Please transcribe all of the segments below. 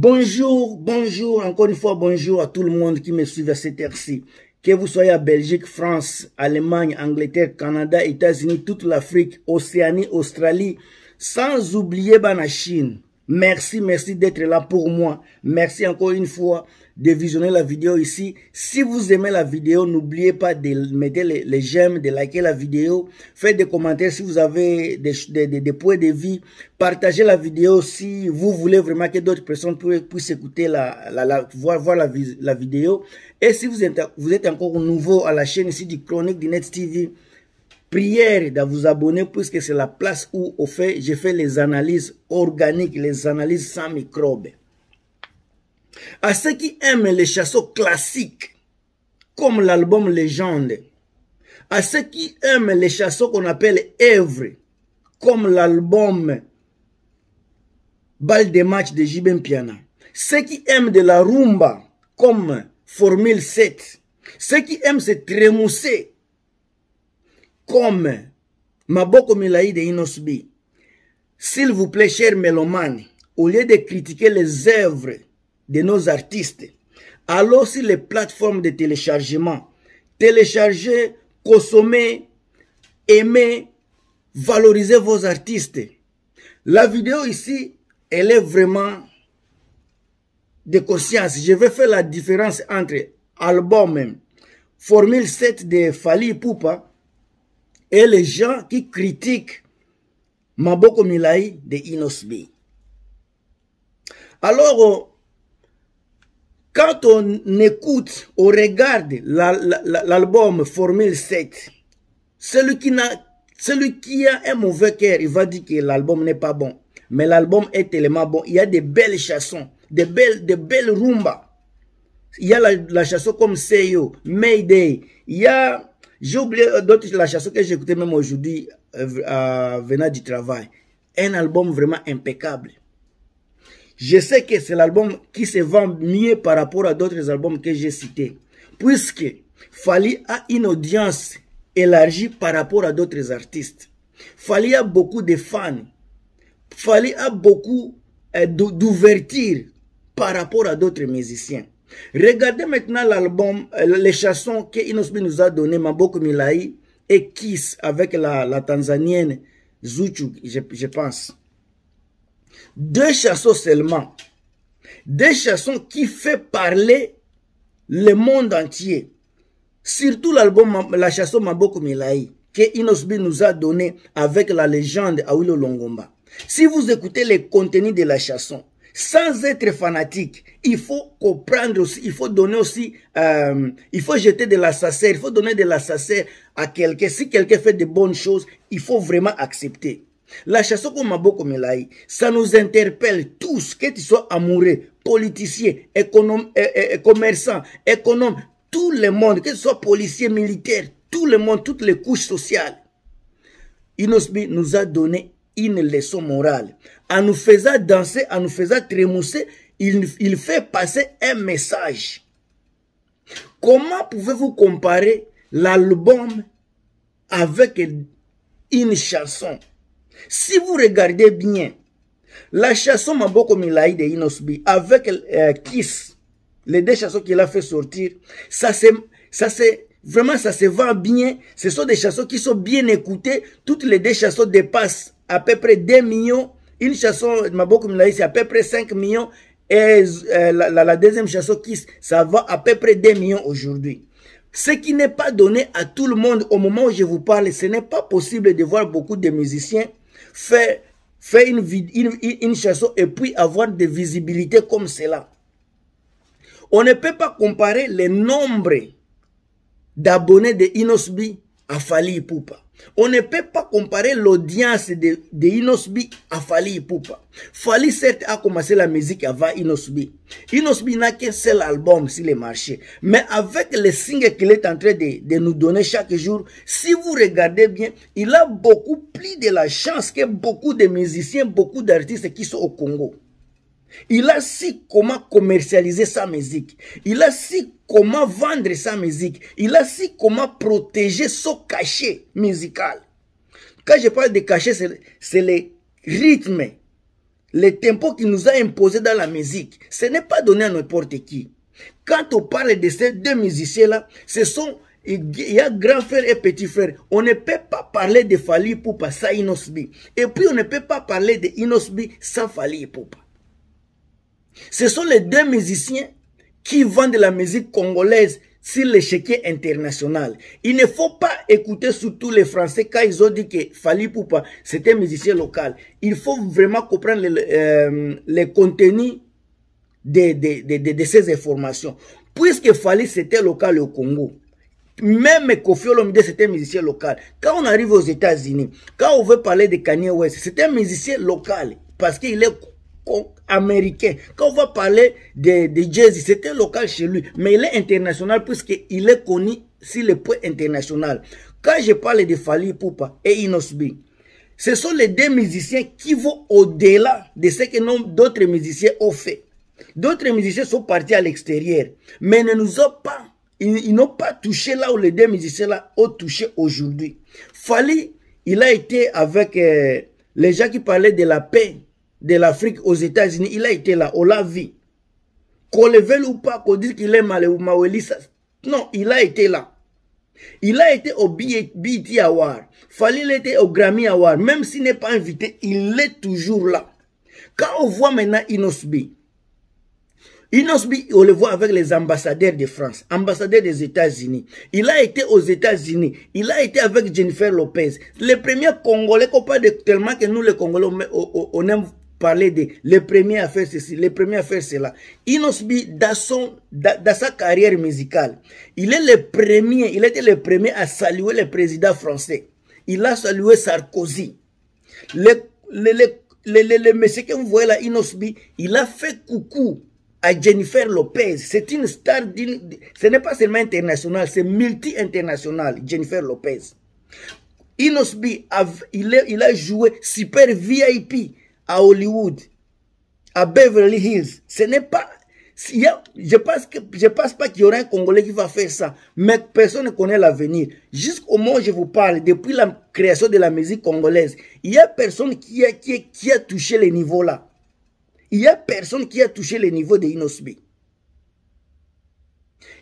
Bonjour, bonjour, encore une fois, bonjour à tout le monde qui me suit à cette heure-ci. Que vous soyez à Belgique, France, Allemagne, Angleterre, Canada, États-Unis, toute l'Afrique, Océanie, Australie, sans oublier la Chine. Merci, merci d'être là pour moi. Merci encore une fois de visionner la vidéo ici. Si vous aimez la vidéo, n'oubliez pas de mettre les, j'aime, de liker la vidéo. Faites des commentaires si vous avez des, des, points de vie. Partagez la vidéo si vous voulez vraiment que d'autres personnes puissent, écouter, la, voir, la, vidéo. Et si vous êtes, vous êtes encore nouveau à la chaîne ici du Chronique du Net TV, prière de vous abonner puisque c'est la place où au fait, j'ai fait les analyses organiques, les analyses sans microbes. À ceux qui aiment les chansons classiques, comme l'album Légende, à ceux qui aiment les chansons qu'on appelle œuvres, comme l'album Bal de match de Jibem Piana, ceux qui aiment de la rumba, comme Formule 7, ceux qui aiment se trémousser, comme Maboko Milaï de Inosbi, s'il vous plaît, chers mélomanes, au lieu de critiquer les œuvres de nos artistes. alors sur les plateformes de téléchargement. Téléchargez, consommez, aimez, valorisez vos artistes. La vidéo ici, elle est vraiment de conscience. Je vais faire la différence entre album Formule 7 de Fali Poupa et les gens qui critiquent Maboko Milai de Inosbi. Alors, euh, quand on écoute, on regarde l'album Formule 7, celui qui, a, celui qui a un mauvais cœur, il va dire que l'album n'est pas bon. Mais l'album est tellement bon. Il y a des belles chansons, des belles, des belles rumbas. Il y a la, chanson comme Seyo, Mayday. Il y a, j'ai oublié euh, d'autres, la chanson que j'écoutais même aujourd'hui, euh, à venant du travail. Un album vraiment impeccable. Je sais que c'est l'album qui se vend mieux par rapport à d'autres albums que j'ai cités, puisque Fali a une audience élargie par rapport à d'autres artistes. Fali a beaucoup de fans. Fali a beaucoup euh, d'ouverture par rapport à d'autres musiciens. Regardez maintenant l'album, euh, les chansons que Inosbi nous a donné, Maboko Milai et Kiss avec la, Tanzanienne Zuchu, je pense. Deux chansons seulement. Deux chansons qui fait parler le monde entier. Surtout l'album, la chanson Maboko Milai, que Inosbi nous a donné avec la légende Awilo Longomba. Si vous écoutez les contenus de la chanson, sans être fanatique, il faut comprendre aussi, il faut donner aussi, euh, il faut jeter de la il faut donner de la à quelqu'un. Si quelqu'un fait de bonnes choses, il faut vraiment accepter. La chanson comme Maboko Melaï, ça nous interpelle tous, que tu sois amoureux, politicien, économe, euh, euh, commerçant, économe, tout le monde, que tu sois policier, militaire, tout le monde, toutes les couches sociales. Inosbi nous a donné une leçon morale. En nous faisant danser, en nous faisant trémousser, il fait passer un message. Comment pouvez-vous comparer l'album avec une chanson si vous regardez bien, la chanson Maboko Milaï de Inosbi avec euh, Kiss, les deux chansons qu'il a fait sortir, ça c'est, ça vraiment ça se vend bien. Ce sont des chansons qui sont bien écoutées. Toutes les deux chansons dépassent à peu près 2 millions. Une chanson Maboko Milaï c'est à peu près 5 millions. Et euh, la, la, deuxième chanson Kiss, ça va à peu près 2 millions aujourd'hui. Ce qui n'est pas donné à tout le monde au moment où je vous parle, ce n'est pas possible de voir beaucoup de musiciens faire, une, une, et puis avoir des visibilités comme cela. On ne peut pas comparer les nombres d'abonnés de Inosbi Afali poupa On ne peut pas comparer l'audience de, Inosbi à Fali Poupa. Fali, certes, a commencé la musique avant Inosbi. Inosbi n'a qu'un seul album sur le marché. Mais avec les singles qu'il est en train de, nous donner chaque jour, si vous regardez bien, il a beaucoup plus de la chance que beaucoup de musiciens, beaucoup d'artistes qui sont au Congo. Il a si comment commercialiser sa musique. Il a su comment vendre sa musique. Il a su comment protéger son cachet musical. Quand je parle de cachet, c'est le rythme. Le tempo qu'il nous a imposé dans la musique. Ce n'est pas donné à n'importe qui. Quand on parle de ces deux musiciens-là, ce sont il y a grand frère et petit frère. On ne peut pas parler de Fali Poupa sans Inosbi. Et puis on ne peut pas parler de Inosbi sans Fali Poupa. Ce sont les deux musiciens qui vend de la musique congolaise sur l'échiquier international. Il ne faut pas écouter surtout les Français quand ils ont dit que Fali Poupa, c'était un musicien local. Il faut vraiment comprendre euh, les, euh, contenus de, de, ces informations. Puisque Fali, c'était local au Congo. Même Kofi Olomide, c'était un musicien local. Quand on arrive aux États-Unis, quand on veut parler de Kanye West, c'était un musicien local parce qu'il est américain. Quand on va parler de, de c'était local chez lui, mais il est international puisqu'il est connu sur le point international. Quand je parle de Fali Poupa et Inosbi, ce sont les deux musiciens qui vont au-delà de ce que d'autres musiciens ont fait. D'autres musiciens sont partis à l'extérieur, mais ne nous ont pas, ils, n'ont pas touché là où les deux musiciens là ont touché aujourd'hui. Fali, il a été avec euh, les gens qui parlaient de la paix de l'Afrique aux États-Unis, il a été là, on l'a vu. Qu'on le veuille ou pas, qu'on dise qu'il est Maweli, non, il a été là. Il a été au BT Award. Fallil était au Grammy Award. Même s'il n'est pas invité, il est toujours là. Quand on voit maintenant Inosbi, Inosbi, on le voit avec les ambassadeurs de France, ambassadeurs des États-Unis. Il a été aux États-Unis. Il a été avec Jennifer Lopez. Les premiers Congolais qu'on parle tellement que nous, les Congolais, on aime parler de les premiers à faire ceci, les premiers à faire cela. Inosbi, dans, son, dans, sa carrière musicale, il est le premier, il était le premier à saluer le président français. Il a salué Sarkozy. Le, le, que vous voyez là, Inosbi, il a fait coucou à Jennifer Lopez. C'est une star, ce n'est pas seulement international, c'est multi-international, Jennifer Lopez. Inosbi, il, a joué Super VIP à Hollywood, à Beverly Hills. Ce n'est pas... je pense je pense pas qu'il y aura un Congolais qui va faire ça. Mais personne ne connaît l'avenir. Jusqu'au moment où je vous parle, depuis la création de la musique congolaise, il n'y a personne qui a, qui touché les niveaux là. Il n'y a personne qui a touché les niveaux de Inosbi.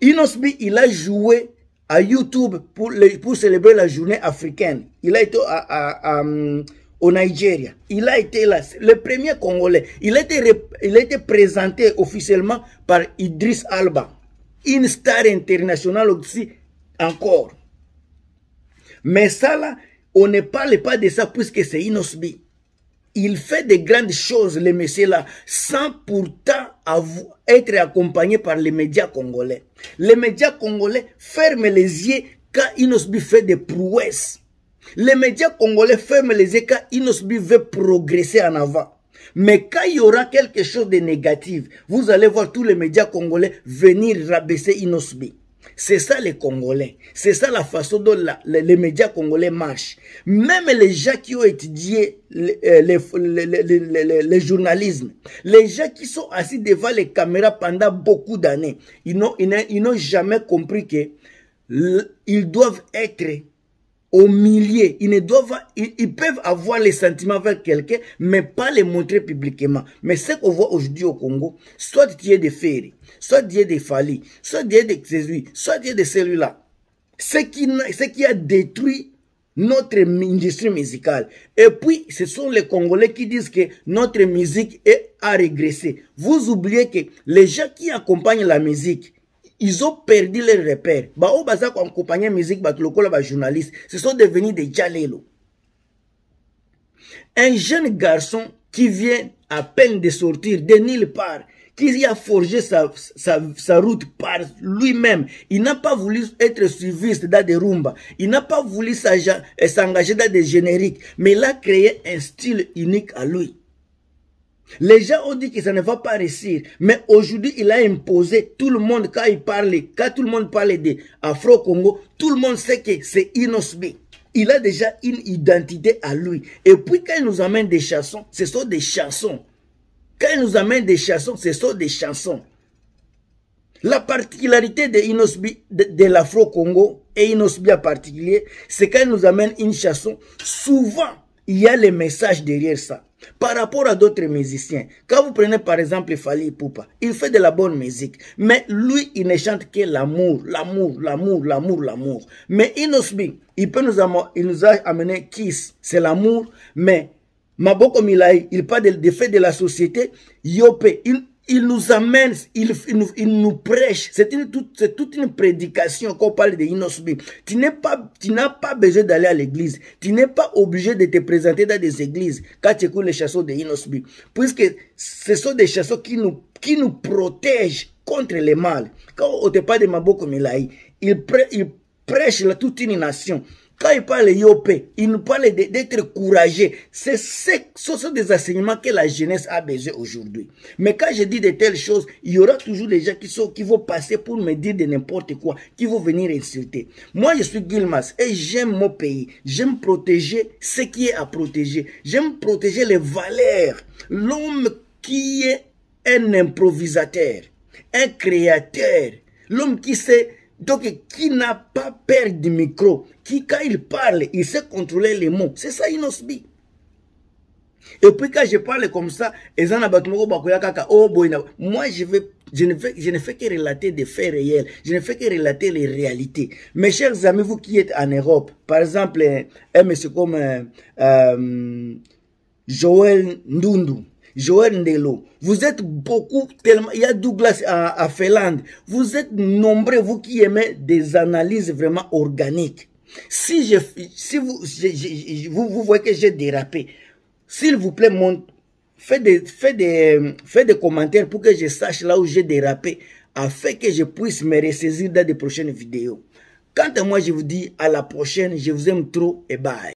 Inosbi, il a joué à YouTube pour, pour célébrer la journée africaine. Il a été à hum, au Nigeria. Il a été là, le premier Congolais. Il a été, présenté officiellement par Idriss Alba, une star internationale aussi encore. Mais ça là, on ne parle pas de ça puisque c'est Inosbi. Il fait de grandes choses, le monsieur là, sans pourtant être accompagné par les médias congolais. Les médias congolais ferment les yeux quand Inosbi fait des prouesses. Les médias congolais ferment les écarts. Inosbi veut progresser en avant. Mais quand il y aura quelque chose de négatif, vous allez voir tous les médias congolais venir rabaisser Inosbi. C'est ça les Congolais. C'est ça la façon dont les, médias congolais marchent. Même les gens qui ont étudié le euh, journalisme, les gens qui sont assis devant les caméras pendant beaucoup d'années, ils n'ont jamais compris que Ils doivent être au Ils ne doivent, ils, peuvent avoir les sentiments avec quelqu'un, mais pas les montrer publiquement. Mais ce qu'on voit aujourd'hui au Congo, soit tu des soit tu des Fali, soit de Jésus, soit de celui-là. Ce qui, ce qui a détruit notre industrie musicale. Et puis, ce sont les Congolais qui disent que notre musique est à régresser. Vous oubliez que les gens qui accompagnent la musique, ils ont perdu les repères. Bah, au musique, bah, journaliste, ce sont devenus des jalelo. Un jeune garçon qui vient à peine de sortir de nulle part, qui a forgé sa, sa, sa route par lui-même. Il n'a pas voulu être suivi dans des rumba. Il n'a pas voulu s'engager dans des génériques. Mais il a créé un style unique à lui. Les gens ont dit que ça ne va pas réussir. Mais aujourd'hui, il a imposé tout le monde, quand il parlait quand tout le monde parle d'Afro-Congo, tout le monde sait que c'est Inosbi. Il a déjà une identité à lui. Et puis quand il nous amène des chansons, ce sont des chansons. Quand il nous amène des chansons, ce sont des chansons. La particularité de, Inosbi, de, l'Afro-Congo, et Inosbi en particulier, c'est quand il nous amène une chanson, souvent, il y a les messages derrière ça. Par rapport à d'autres musiciens, quand vous prenez par exemple Fali Poupa, il fait de la bonne musique, mais lui, il ne chante que l'amour, l'amour, l'amour, l'amour, l'amour. Mais Inosbi, il peut nous il nous a amené Kiss, c'est l'amour, mais Maboko Milai, il parle des faits de la société, Yopé, il, il nous amène, il, nous, il nous, prêche. C'est une, toute une prédication Quand on parle de Tu pas, n'as pas besoin d'aller à l'église. Tu n'es pas obligé de te présenter dans des églises quand tu écoutes les chasseurs de Puisque ce sont des chasseurs qui nous, qui nous protègent contre le mal. Quand on te parle de Maboko Milaï, il, prêche toute une nation. Quand il parle Yopé, il nous parle d'être courageux. C'est ce, sont des enseignements que la jeunesse a besoin aujourd'hui. Mais quand je dis de telles choses, il y aura toujours des gens qui, sont, qui vont passer pour me dire de n'importe quoi, qui vont venir insulter. Moi, je suis Guilmas et j'aime mon pays. J'aime protéger ce qui est à protéger. J'aime protéger les valeurs. L'homme qui est un improvisateur, un créateur, l'homme qui sait donc, qui n'a pas peur du micro, qui, quand il parle, il sait contrôler les mots. C'est ça, Inosbi. Et puis, quand je parle comme ça, oh moi, je, vais, je, ne fais, je ne fais que relater des faits réels. Je ne fais que relater les réalités. Mes chers amis, vous qui êtes en Europe, par exemple, hein, un monsieur comme euh, euh, Joël Ndundu, Joël Ndelo, vous êtes beaucoup, tellement, il y a Douglas à, à Finlande, vous êtes nombreux, vous qui aimez des analyses vraiment organiques. Si, je, si vous, je, vous, vous, voyez que j'ai dérapé, s'il vous plaît, mon, faites, des, faites, des, faites des commentaires pour que je sache là où j'ai dérapé, afin que je puisse me ressaisir dans des prochaines vidéos. Quant à moi, je vous dis à la prochaine, je vous aime trop et bye.